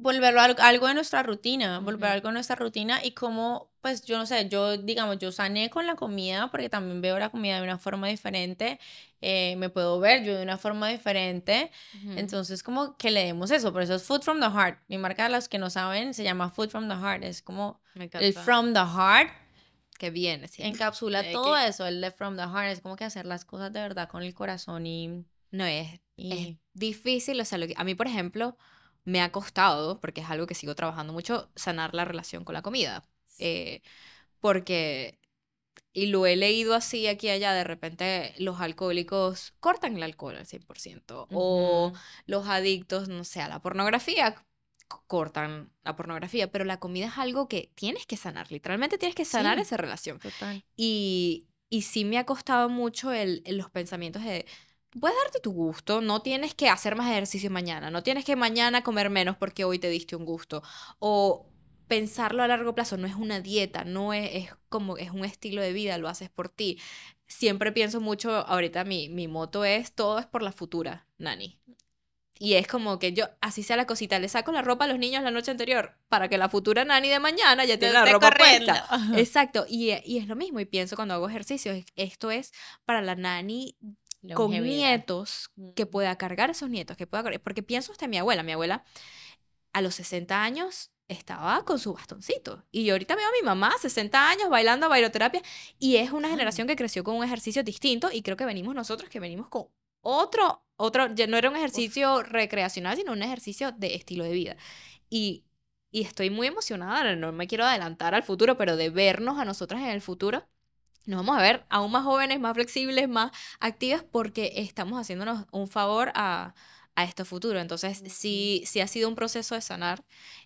volverlo a algo de nuestra rutina, volver a algo de nuestra rutina y cómo, pues yo no sé, yo digamos, yo sané con la comida porque también veo la comida de una forma diferente, eh, me puedo ver yo de una forma diferente, entonces como que le demos eso, por eso es Food from the Heart, mi marca, de los que no saben, se llama Food from the Heart, es como el From the Heart. Que viene, Encapsula todo eso, el de From the Heart, es como que hacer las cosas de verdad con el corazón y... No, es, es difícil, o sea, a mí, por ejemplo, me ha costado, porque es algo que sigo trabajando mucho, sanar la relación con la comida. Eh, porque, y lo he leído así aquí y allá, de repente los alcohólicos cortan el alcohol al 100%, o los adictos, no sé, a la pornografía cortan la pornografía, pero la comida es algo que tienes que sanar, literalmente tienes que sanar esa relación. Y, y sí me ha costado mucho los pensamientos de, puedes darte tu gusto, no tienes que hacer más ejercicio mañana, no tienes que mañana comer menos porque hoy te diste un gusto. O pensarlo a largo plazo, no es una dieta, no es, es como es un estilo de vida, lo haces por ti. Siempre pienso mucho, ahorita mi, mi moto es todo es por la futura, Nani. Y es como que yo, así sea la cosita, le saco la ropa a los niños la noche anterior para que la futura nani de mañana ya tenga la ropa puesta. Exacto. Y, y, es lo mismo. Y pienso cuando hago ejercicios, esto es para la nani con nietos, que pueda cargar esos nietos, que pueda porque pienso hasta en mi abuela, mi abuela a los 60 años estaba con su bastoncito y yo ahorita veo a mi mamá 60 años bailando a bailoterapia y es una generación que creció con un ejercicio distinto y creo que venimos nosotros que venimos con otro otro ya no era un ejercicio recreacional, sino un ejercicio de estilo de vida. Y y estoy muy emocionada, no me quiero adelantar al futuro, pero de vernos a nosotras en el futuro nos vamos a ver aún más jóvenes, más flexibles, más activas, porque estamos haciéndonos un favor a, a este futuro. Entonces, si ha sido un proceso de sanar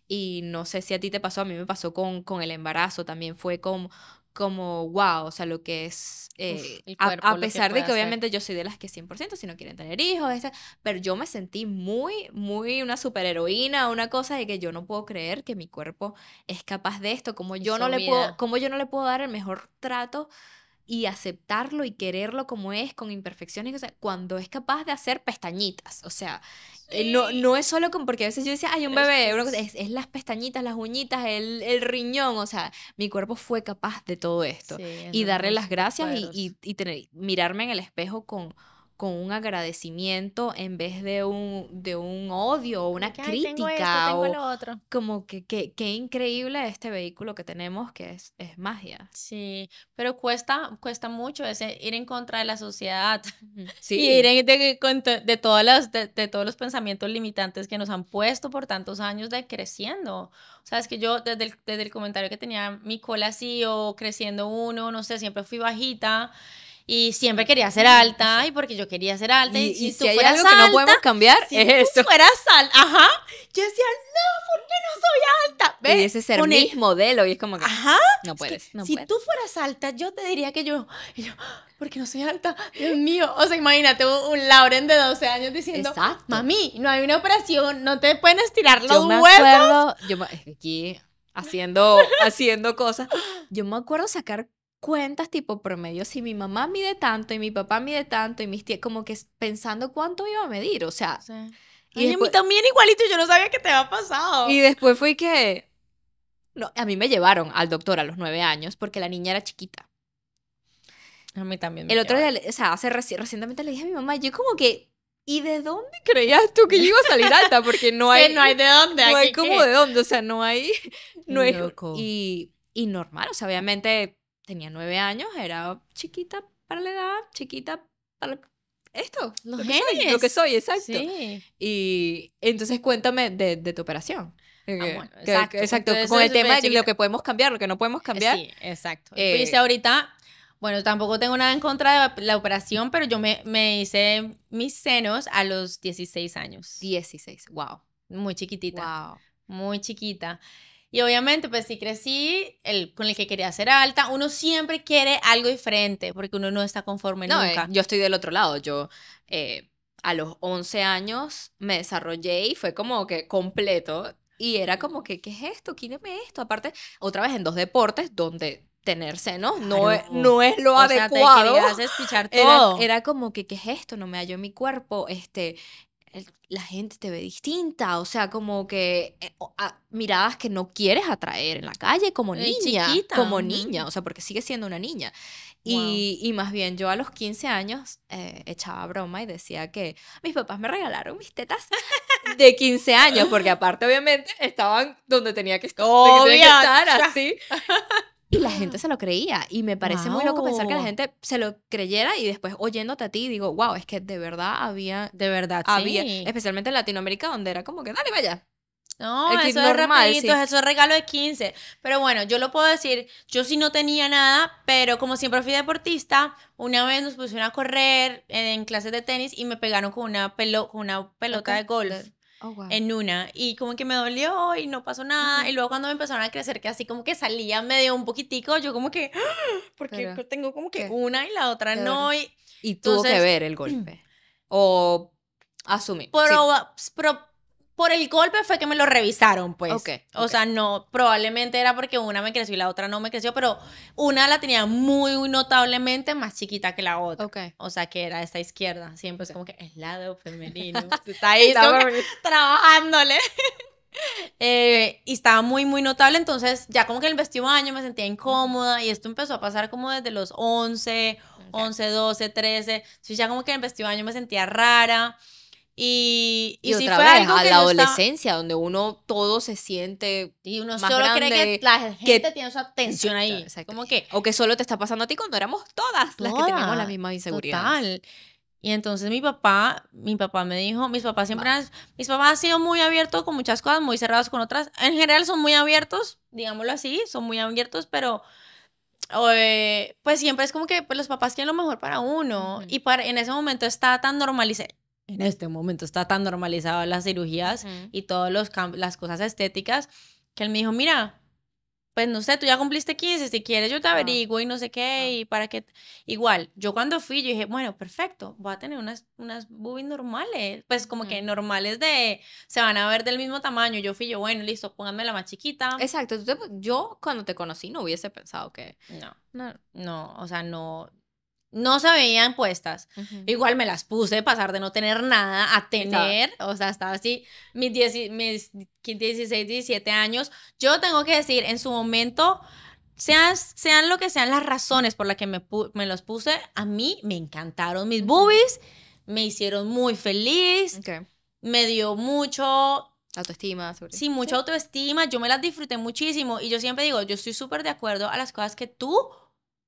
y no sé si a ti te pasó, a mí me pasó con, con el embarazo, también fue con, como wow, o sea, lo que es, eh, a, pesar de que obviamente yo soy de las que 100% si no quieren tener hijos, esa, pero yo me sentí muy, muy una superheroína, una cosa de que yo no puedo creer que mi cuerpo es capaz de esto, como yo, no le puedo, como yo no le puedo dar el mejor trato y aceptarlo y quererlo como es, con imperfecciones, cuando es capaz de hacer pestañitas, o sea, eh, no, no es solo con, porque a veces yo decía, hay un bebé, es, las pestañitas, las uñitas, el, riñón, o sea, mi cuerpo fue capaz de todo esto y darle las gracias y, y, mirarme en el espejo con con un agradecimiento en vez de un, de un odio o una crítica. o otro. Como que qué increíble este vehículo que tenemos que es, es magia. Sí, pero cuesta, cuesta mucho ese ir en contra de la sociedad. Sí. Y ir en, contra de, todas las, de, todos los pensamientos limitantes que nos han puesto por tantos años de creciendo. O sea, es que yo desde el, desde el comentario que tenía mi cola así o creciendo uno, no sé, siempre fui bajita y siempre quería ser alta y porque yo quería ser alta y, si, y hay fueras alta, que no podemos cambiar si tú fueras alta ajá yo decía no porque no soy alta ¿Ves? y ese ser mi modelo y es como que ajá no puedes si tú fueras alta yo te diría que yo, porque no soy alta Dios mío o sea imagínate un, Lauren de 12 años diciendo mami no hay una operación no te pueden estirar los yo me acuerdo, yo aquí haciendo haciendo cosas yo me acuerdo sacar cuentas tipo promedio, si mi mamá mide tanto y mi papá mide tanto y mis tías, como que pensando cuánto iba a medir, o sea. Y a mí también igualito, yo no sabía qué te a pasado. Y después fui que... No, a mí me llevaron al doctor a los nueve años porque la niña era chiquita. A mí también. el otro día, o sea, hace recientemente le dije a mi mamá, yo como que, ¿y de dónde creías tú que yo iba a salir alta? Porque no hay... no hay de dónde. No hay como de dónde, o sea, no hay... No hay y, y normal, o sea, obviamente tenía nueve años, era chiquita para la edad, chiquita para esto, lo, que soy, exacto. Sí. Y entonces cuéntame de, tu operación. Ah, exacto. con el tema de lo que podemos cambiar, lo que no podemos eh, cambiar. Sí, exacto. Eh, pues ahorita, bueno, tampoco tengo nada en contra de la operación, pero yo me, me hice mis senos a los 16 años. 16, wow. Muy chiquitita. Wow. Muy chiquita. Y obviamente, pues sí crecí el, con el que quería ser alta. Uno siempre quiere algo diferente porque uno no está conforme eh, nunca. yo estoy del otro lado. Yo eh, a los 11 años me desarrollé y fue como que completo. Y era como que, ¿qué es esto? ¿Quién es esto? Aparte, otra vez en dos deportes donde tener senos no, es, no es lo adecuado. Sea, Era, como que, ¿qué es esto? No me hallo mi cuerpo. Este, la gente te ve distinta, o sea, como que eh, ah, miradas que no quieres atraer en la calle como eh, niña, como niña, o sea, porque sigue siendo una niña. Y, más bien, yo a los 15 años eh, echaba broma y decía que mis papás me regalaron mis tetas de 15 años, porque aparte obviamente estaban donde tenía que, estar, donde tenía que estar así. Y la gente ah. se lo creía. Y me parece muy loco pensar que la gente se lo creyera y después oyéndote a ti digo, wow, es que de verdad había. De verdad, había, Especialmente en Latinoamérica, donde era como que, dale, vaya. No, el eso es eso es regalo de 15. Pero bueno, yo lo puedo decir, yo sí no tenía nada, pero como siempre fui deportista, una vez nos pusieron a correr eh, en, clases de tenis y me pegaron con una, pelo, con una pelota de golf. Oh, en una. Y como que me dolió y no pasó nada. Y luego cuando me empezaron a crecer, que así como que salía medio un poquitico, yo como que, ¡ah! porque tengo como que una y la otra no. Y, y tuvo que ver el golpe. O asumir. pero por el golpe fue que me lo revisaron, pues. Okay, O sea, no, probablemente era porque una me creció y la otra no me creció, pero una la tenía muy notablemente más chiquita que la otra. Okay. O sea, que era esta izquierda. Siempre es como que el lado femenino. está ahí trabajándole. Eh, y estaba muy, muy notable. Entonces, ya como que en el vestido año me sentía incómoda y esto empezó a pasar como desde los 11, 11, 12, 13. Entonces, ya como que en el vestido año me sentía rara. Y, si otra vez, a la adolescencia, donde uno todo se siente. Y uno solo cree que la gente tiene su atención ahí. Como que, o que solo te está pasando a ti cuando éramos todas, las que teníamos la misma inseguridad. Y entonces mi papá, mi papá me dijo, mis papás siempre han, mis papás han sido muy abiertos con muchas cosas, muy cerrados con otras. En general son muy abiertos, digámoslo así, son muy abiertos, pero eh, pues siempre es como que pues, los papás quieren lo mejor para uno. Y para, en ese momento está tan normalizado, en este momento está tan normalizado las cirugías y todas las cosas estéticas, que él me dijo, mira, pues no sé, tú ya cumpliste 15, si quieres yo te averiguo y no sé qué, y para qué. Igual, yo cuando fui, yo dije, bueno, perfecto, voy a tener unas, unas boobies normales, pues como que normales de, se van a ver del mismo tamaño. Yo fui, yo, bueno, listo, pónganme la más chiquita. Exacto, yo cuando te conocí no hubiese pensado que... No, no, no o sea, no, no se veían puestas. Igual me las puse, pasar de no tener nada a tener, o sea, estaba así, mis, mis 16, 17 años. Yo tengo que decir, en su momento, sean, sean lo que sean las razones por las que me, me los puse, a mí me encantaron mis boobies, me hicieron muy feliz, me dio mucho... Autoestima, sobre Sí, mucha autoestima, yo me las disfruté muchísimo y yo siempre digo, yo estoy súper de acuerdo a las cosas que tú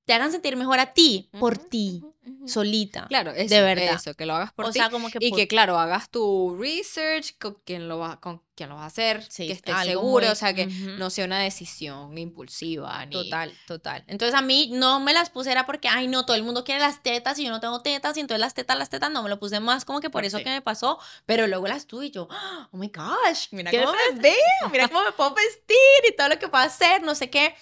te hagan sentir mejor a ti, por ti, solita. Claro, eso, de verdad. Eso, que lo hagas por ti. y que, claro, hagas tu research con quién lo, va, con lo vas a hacer, que estés seguro, o sea, que no sea una decisión impulsiva. Ni... Total, total. Entonces a mí no me las puse, era porque, ay, no, todo el mundo quiere las tetas y yo no tengo tetas, y entonces las tetas, las tetas, no me lo puse más como que por eso que me pasó, pero luego las tuve y yo, oh my gosh, mira cómo me veo, mira cómo me puedo vestir y todo lo que puedo hacer, no sé qué.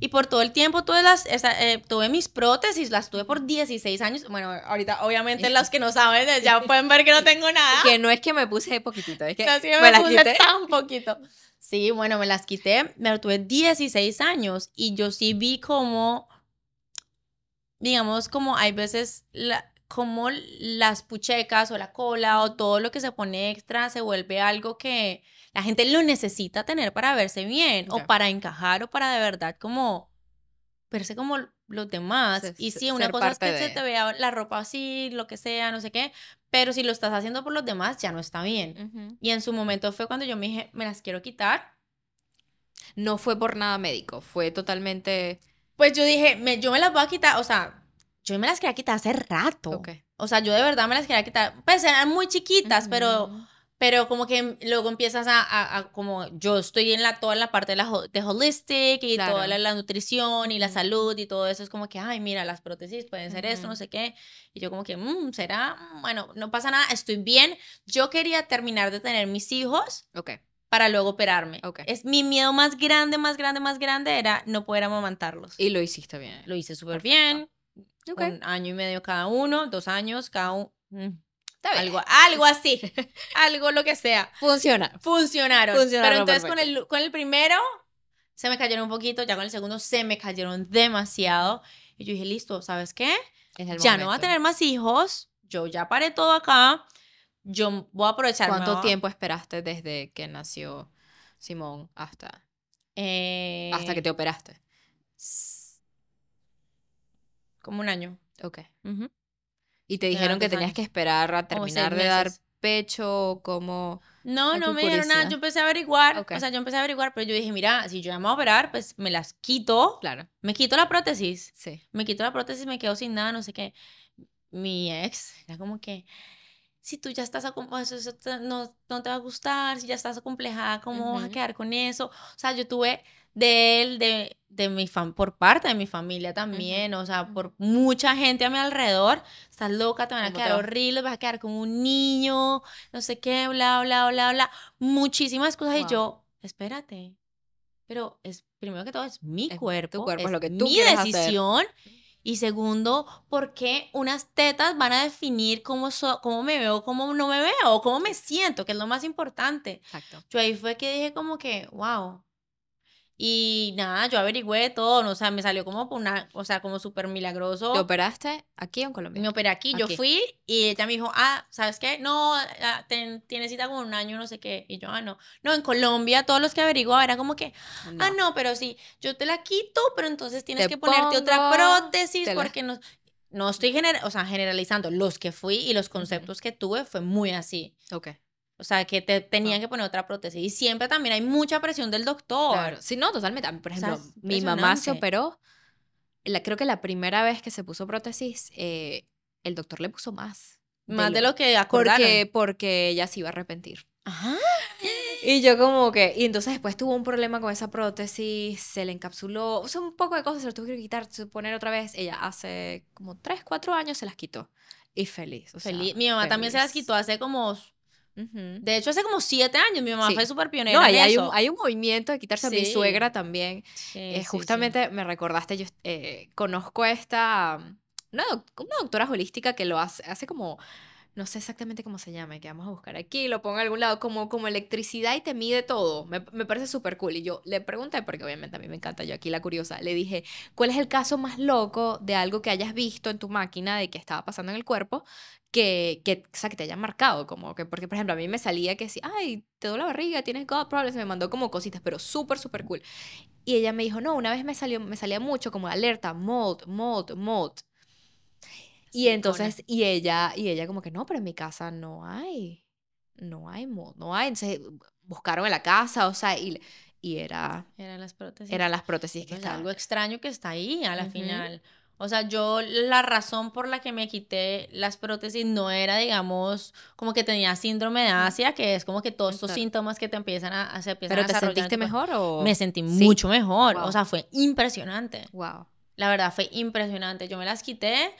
Y por todo el tiempo tuve, las, eh, tuve mis prótesis, las tuve por 16 años. Bueno, ahorita obviamente los que no saben eh, ya pueden ver que no tengo nada. Que no es que me puse poquitito, es que me, las quité. tan poquito. Sí, bueno, me las quité, me las tuve 16 años y yo sí vi como, digamos, como hay veces la, como las puchecas o la cola o todo lo que se pone extra se vuelve algo que la gente lo necesita tener para verse bien o para encajar o para de verdad como verse como los demás. y sí, una cosa es que se te vea la ropa así, lo que sea, no sé qué, pero si lo estás haciendo por los demás, ya no está bien. Y en su momento fue cuando yo me dije, me las quiero quitar. No fue por nada médico, fue totalmente... Pues yo dije, me, yo me las voy a quitar, o sea, yo me las quería quitar hace rato. O sea, yo de verdad me las quería quitar. Pues eran muy chiquitas, pero pero como que em, luego empiezas a, como yo estoy en la toda la parte de la holistic y toda la, nutrición y la salud y todo eso es como que ay mira las prótesis pueden ser esto no sé qué y yo como que mmm, será mm, bueno no pasa nada estoy bien yo quería terminar de tener mis hijos okay. para luego operarme es mi miedo más grande más grande más grande era no poder amamantarlos y lo hiciste bien lo hice súper bien un año y medio cada uno dos años cada uno mm, algo, algo así, algo lo que sea. Funciona. Funcionaron. Funcionaron. Pero entonces con el, primero se me cayeron un poquito, ya con el segundo se me cayeron demasiado. Y yo dije, listo, ¿sabes qué? ya no va a tener más hijos, yo ya paré todo acá, yo voy a aprovechar. ¿Cuánto tiempo esperaste desde que nació Simón hasta, eh, hasta que te operaste? Como un año. Ok y te dijeron que tenías que esperar a terminar de dar pecho, como... No, no me dijeron nada, yo empecé a averiguar, o sea, yo empecé a averiguar, pero yo dije, mira, si yo llamo me a operar, pues me las quito. Claro. Me quito la prótesis. Sí. Me quito la prótesis, me quedo sin nada, no sé qué. Mi ex era como que, si tú ya estás, acomplejada, eso, no, no te va a gustar, si ya estás acomplejada, ¿cómo vas a quedar con eso? O sea, yo tuve de él, de de mi fan, por parte de mi familia también, o sea, por mucha gente a mi alrededor, estás loca, te van a quedar horrible, vas a quedar como un niño, no sé qué, bla, bla, bla, bla, muchísimas cosas y yo, espérate, pero es primero que todo es mi cuerpo, tu cuerpo, es, lo que tú mi decisión. Y segundo, ¿por qué unas tetas van a definir cómo, cómo me veo, cómo no me veo, cómo me siento, que es lo más importante? Exacto. Yo ahí fue que dije como que, wow, y nada, yo averigüé todo, o sea, me salió como una, o sea, como súper milagroso. ¿Te operaste aquí en Colombia? Me operé aquí, yo fui y ella me dijo, ah, ¿sabes qué? No, ah, tienes cita como un año, no sé qué. Y yo, ah, no. No, en Colombia todos los que averiguó era como que, ah, no, pero sí, yo te la quito, pero entonces tienes que ponerte otra prótesis porque no... No estoy o sea, generalizando, los que fui y los conceptos que tuve fue muy así. Ok. O sea, que te tenían que poner otra prótesis. Y siempre también hay mucha presión del doctor. Sí, no, totalmente. Por ejemplo, mi mamá se operó. creo que la primera vez que se puso prótesis, eh, el doctor le puso más. Más de lo, que acordaron. Porque, ella se iba a arrepentir. Ajá. Ah. Y yo como que, y entonces después tuvo un problema con esa prótesis, se le encapsuló, o sea, un poco de cosas, se lo tuvo que quitar, poner otra vez. Ella hace como tres, cuatro años se las quitó. Y feliz. O Mi mamá también se las quitó hace como de hecho, hace como siete años mi mamá fue súper pionera. No, hay, Un, movimiento de quitarse a mi suegra también. Eh, justamente me recordaste, yo eh, conozco esta, mm, una, doctora holística que lo hace, hace como no sé exactamente cómo se llama, que vamos a buscar aquí, lo pongo en algún lado, como, como electricidad y te mide todo. Me, parece súper cool. Y yo le pregunté, porque obviamente a mí me encanta, yo aquí la curiosa, le dije, ¿cuál es el caso más loco de algo que hayas visto en tu máquina de que estaba pasando en el cuerpo? Que, que, sea, te haya marcado, como que, porque por ejemplo a mí me salía que si, ay, te duele la barriga, tienes God problems, me mandó como cositas, pero súper, súper cool. Y ella me dijo, no, una vez me salió, me salía mucho como alerta, mold, mold, mold. Y entonces, e y ella, y ella como que, no, pero en mi casa no hay, no hay, no hay. Entonces buscaron en la casa, o sea, y, era... Eran las prótesis. Eran las prótesis que pues Algo extraño que está ahí a la final. O sea, yo la razón por la que me quité las prótesis no era, digamos, como que tenía síndrome de mm. Asia, que es como que todos estos síntomas que te empiezan a, hacer ¿Pero te sentiste mejor o...? Me sentí mucho mejor. O sea, fue impresionante. Wow. La verdad, fue impresionante. Yo me las quité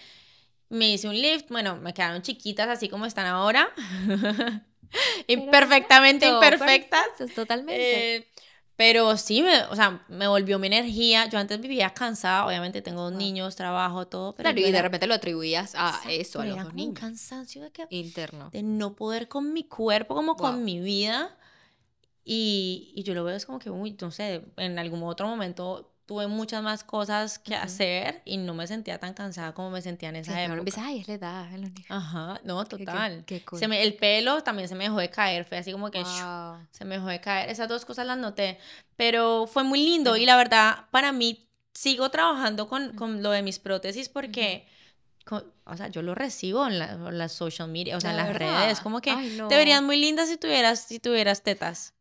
me hice un lift, bueno, me quedaron chiquitas así como están ahora, imperfectamente imperfectas. totalmente. Eh, pero sí, me, o sea, me volvió mi energía. Yo antes vivía cansada, obviamente tengo niños, trabajo, todo. Pero y de repente lo atribuías a eso, a los dos niños. cansancio de interno. De no poder con mi cuerpo, como con mi vida. Y, yo lo veo es como que, uy, no sé, en algún otro momento tuve muchas más cosas que hacer y no me sentía tan cansada como me sentía en esa época. Claro, ay, es la edad, es la Ajá, no, total. Qué, cool. se el pelo también se me dejó de caer, fue así como que se me dejó de caer. Esas dos cosas las noté, pero fue muy lindo y la verdad, para mí, sigo trabajando con, con lo de mis prótesis porque... o sea, yo lo recibo en las la social media, o sea, en las redes, como que te verías muy linda si tuvieras, si tuvieras tetas.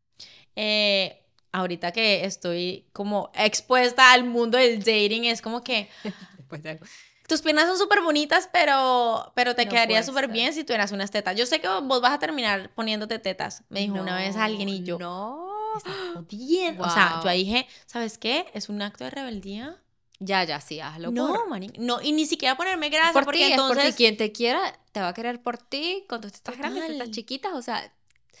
Eh, ahorita que estoy como expuesta al mundo del dating, es como que... tus piernas son súper bonitas, pero, pero te quedaría súper bien si tuvieras unas tetas. Yo sé que vos vas a terminar poniéndote tetas, me dijo una vez alguien y yo. No. O sea, yo dije, ¿sabes qué? Es un acto de rebeldía. Ya, ya, sí, hazlo. No, por... no, y ni siquiera ponerme grasa, porque entonces. quien te quiera te va a querer por ti, cuando estás grande, estás chiquitas, o sea,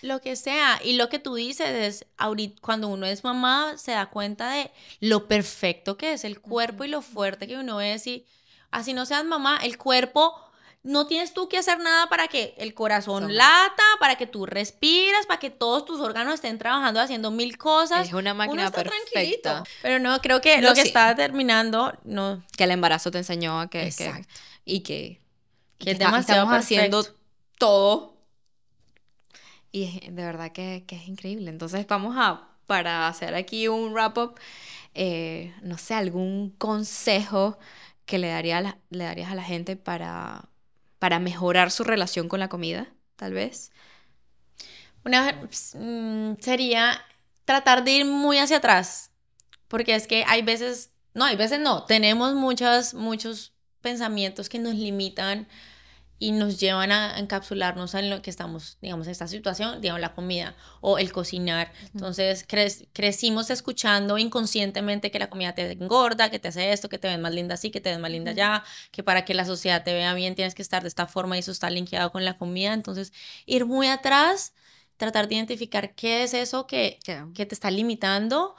lo que sea. Y lo que tú dices es, ahorita, cuando uno es mamá, se da cuenta de lo perfecto que es el cuerpo y lo fuerte que uno es. Y así no seas mamá, el cuerpo no tienes tú que hacer nada para que el corazón lata, para que tú respiras, para que todos tus órganos estén trabajando haciendo mil cosas. Es una máquina perfecta. Pero no, creo que lo que está terminando, no. Que el embarazo te enseñó a que, que y que, que, estamos haciendo todo y de verdad que, es increíble. Entonces vamos a, para hacer aquí un wrap-up, eh, no sé, algún consejo que le, daría le darías a la gente para, para mejorar su relación con la comida, tal vez. Una mm, sería tratar de ir muy hacia atrás, porque es que hay veces, no, hay veces no, tenemos muchas, muchos pensamientos que nos limitan y nos llevan a encapsularnos en lo que estamos, digamos, en esta situación, digamos, la comida o el cocinar. Entonces, crecimos escuchando inconscientemente que la comida te engorda, que te hace esto, que te ves más linda así, que te ves más linda allá, que para que la sociedad te vea bien tienes que estar de esta forma y eso está linkeado con la comida. Entonces, ir muy atrás, tratar de identificar qué es eso que, que te está limitando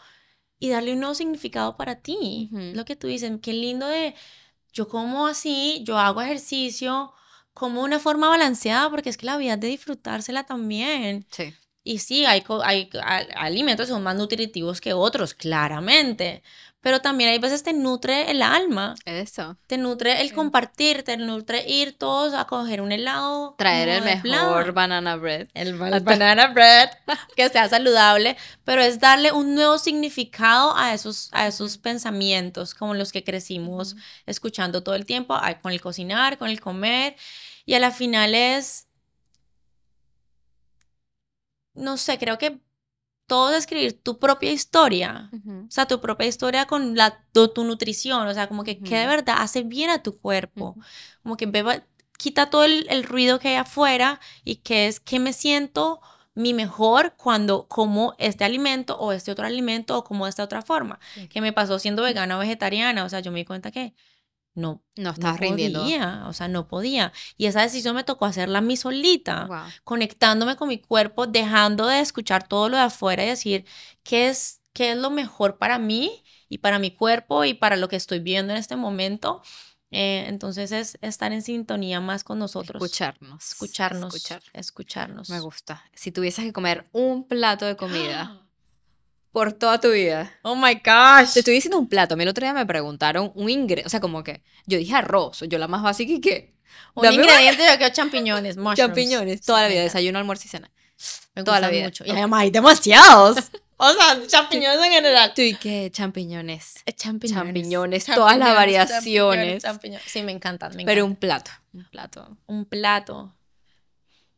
y darle un nuevo significado para ti. Lo que tú dices, qué lindo de... Yo como así, yo hago ejercicio, como una forma balanceada, porque es que la vida es de disfrutársela también. Sí. Y sí, hay, hay, alimentos que son más nutritivos que otros, claramente, pero también hay veces te nutre el alma. Eso. Te nutre el compartir, te nutre ir todos a coger un helado. Traer el mejor banana bread. El, banana bread, que sea saludable, pero es darle un nuevo significado a esos, a esos pensamientos como los que crecimos escuchando todo el tiempo, con el cocinar, con el comer. Y a la final es, no sé, creo que todo es escribir tu propia historia, o sea, tu propia historia con la, tu, nutrición, o sea, como que, qué de verdad hace bien a tu cuerpo, como que quita todo el, ruido que hay afuera y que es que me siento mi mejor cuando como este alimento o este otro alimento o como esta otra forma, que me pasó siendo vegana o vegetariana, o sea, yo me di cuenta que no, no estaba rindiendo. o sea, no podía. Y esa decisión me tocó hacerla a mí solita, conectándome con mi cuerpo, dejando de escuchar todo lo de afuera y decir qué es, qué es lo mejor para mí y para mi cuerpo y para lo que estoy viendo en este momento. Eh, entonces es estar en sintonía más con nosotros. Escucharnos. Escucharnos. Escucharnos. Me gusta. Si tuvieses que comer un plato de comida. ¡Ah! por toda tu vida. Oh my gosh. Te estoy diciendo un plato. A mí el otro día me preguntaron un ingrediente. O sea, como que yo dije arroz. Yo la más básica y que. Un ingrediente yo creo champiñones, mushrooms. Champiñones. Toda la vida. Desayuno, almuerzo y cena. toda la vida. mucho. Y además hay demasiados. o sea, champiñones en general. Tú y qué champiñones. Eh, champiñones. Champiñones. todas las variaciones. Champiñones, Sí, me encantan. pero un plato. Un plato. Un plato.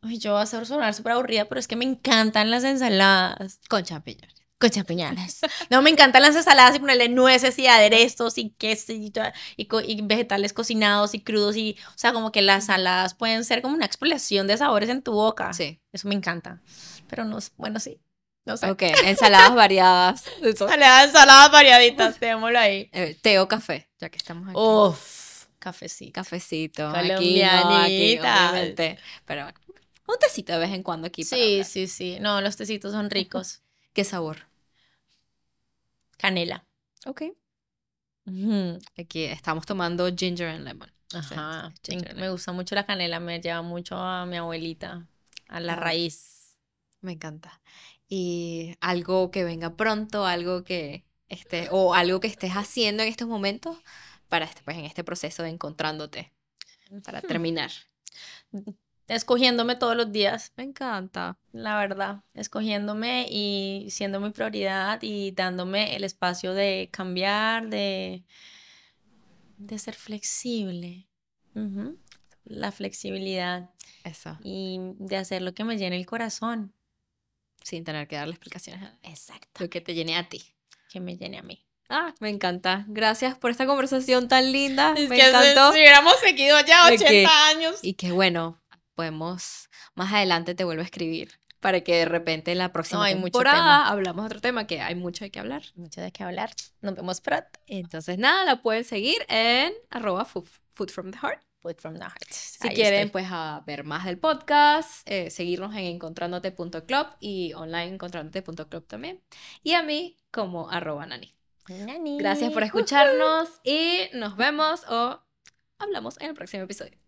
Ay, yo voy a sonar súper aburrida, pero es que me encantan las ensaladas. Con champiñones champiñones No, me encantan las ensaladas y ponerle nueces y aderezos y queso y, vegetales cocinados y crudos y, o sea, como que las ensaladas pueden ser como una explosión de sabores en tu boca. Sí. Eso me encanta. Pero no, bueno, sí. Ok, ensaladas variadas. Ensaladas, variaditas, tengámoslo ahí. Eh, Teo café, ya que estamos aquí. Uf, cafecito. Cafecito. Aquí, no, Pero un tecito de vez en cuando aquí. Sí, sí, sí. No, los tecitos son ricos. ¿Qué sabor? canela. Ok. Aquí estamos tomando ginger and lemon. Ajá. me gusta mucho la canela, me lleva mucho a mi abuelita, a la raíz. Me encanta. Y algo que venga pronto, algo que esté, o algo que estés haciendo en estos momentos para este, pues, en este proceso de encontrándote, para terminar. Mm, escogiéndome todos los días. Me encanta. La verdad, escogiéndome y siendo mi prioridad y dándome el espacio de cambiar, de, de ser flexible. La flexibilidad. Eso. Y de hacer lo que me llene el corazón. Sin tener que darle explicaciones. Exacto. Lo que te llene a ti. Que me llene a mí. Ah, me encanta. Gracias por esta conversación tan linda. me encantó. Si, hubiéramos seguido ya 80 años. Y qué bueno, podemos, más adelante te vuelvo a escribir para que de repente en la próxima temporada hablamos otro tema que hay mucho de qué hablar. Mucho de qué hablar. Nos vemos pronto. Entonces, nada, la pueden seguir en arroba food, from the heart. Food from the heart. Si quieren, pues, a ver más del podcast, eh, seguirnos en encontrándote.club y online encontrándote.club también. Y a mí como arroba nani. Gracias por escucharnos y nos vemos o hablamos en el próximo episodio.